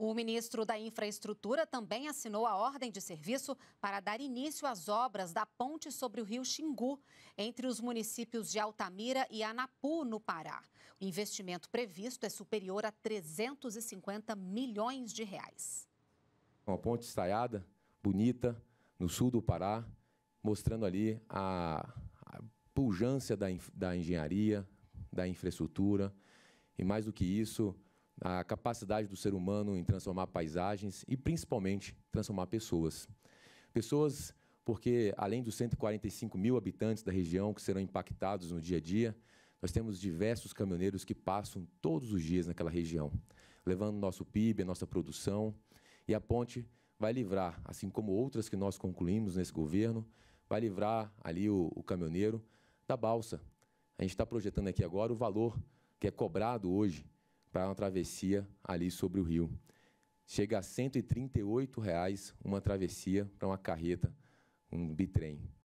O ministro da Infraestrutura também assinou a ordem de serviço para dar início às obras da ponte sobre o rio Xingu, entre os municípios de Altamira e Anapu, no Pará. O investimento previsto é superior a 350 milhões de reais. Uma ponte estaiada, bonita, no sul do Pará, mostrando ali a, a pujança da, da engenharia, da infraestrutura e, mais do que isso, a capacidade do ser humano em transformar paisagens e, principalmente, transformar pessoas. Pessoas, porque além dos 145 mil habitantes da região que serão impactados no dia a dia, nós temos diversos caminhoneiros que passam todos os dias naquela região, levando nosso PIB, a nossa produção. E a ponte vai livrar, assim como outras que nós concluímos nesse governo, vai livrar ali o, o caminhoneiro da balsa. A gente está projetando aqui agora o valor que é cobrado hoje para uma travessia ali sobre o rio. Chega a R$ 138 reais uma travessia para uma carreta, um bitrem.